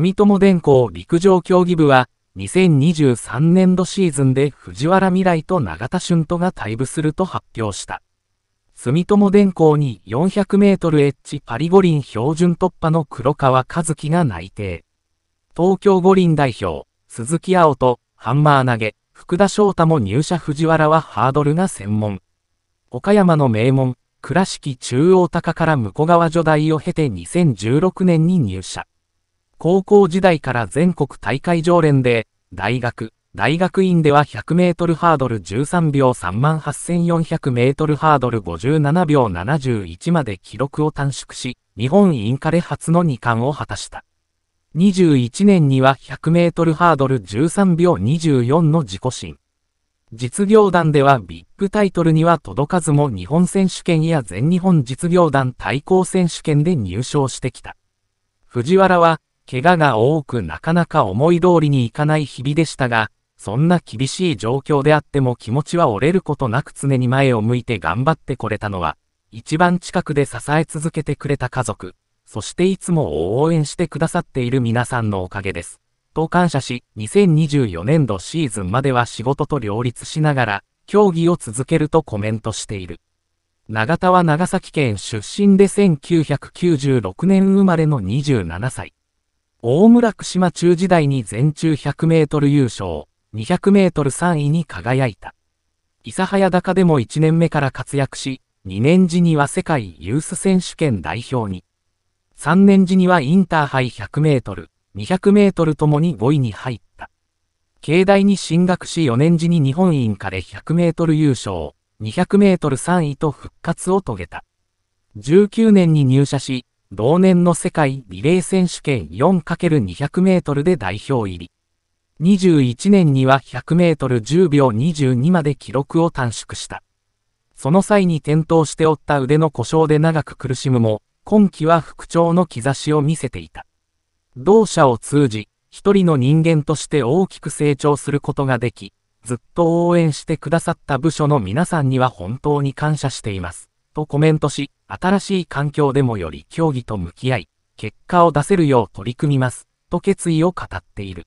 住友電工陸上競技部は、2023年度シーズンで藤原未来と永田俊斗が退部すると発表した。住友電工に400メートルエッジパリ五輪標準突破の黒川和樹が内定。東京五輪代表、鈴木青とハンマー投げ、福田翔太も入社藤原はハードルが専門。岡山の名門、倉敷中央高から向川女大を経て2016年に入社。高校時代から全国大会常連で、大学、大学院では100メートルハードル13秒38400メートルハードル57秒71まで記録を短縮し、日本インカレ初の2冠を果たした。21年には100メートルハードル13秒24の自己新。実業団ではビッグタイトルには届かずも日本選手権や全日本実業団対抗選手権で入賞してきた。藤原は怪我が多くなかなか思い通りにいかない日々でしたが、そんな厳しい状況であっても気持ちは折れることなく常に前を向いて頑張ってこれたのは、一番近くで支え続けてくれた家族、そしていつも応援してくださっている皆さんのおかげです。と感謝し、2024年度シーズンまでは仕事と両立しながら、競技を続けるとコメントしている。長田は長崎県出身で1996年生まれの27歳。大村串島中時代に全中100メートル優勝、200メートル3位に輝いた。諫早高でも1年目から活躍し、2年時には世界ユース選手権代表に。3年時にはインターハイ100メートル、200メートルともに5位に入った。境大に進学し4年時に日本院かで100メートル優勝、200メートル3位と復活を遂げた。19年に入社し、同年の世界リレー選手権 4×200 メートルで代表入り。21年には100メートル10秒22まで記録を短縮した。その際に転倒しておった腕の故障で長く苦しむも、今季は復調の兆しを見せていた。同社を通じ、一人の人間として大きく成長することができ、ずっと応援してくださった部署の皆さんには本当に感謝しています。とコメントし、新しい環境でもより競技と向き合い、結果を出せるよう取り組みます、と決意を語っている。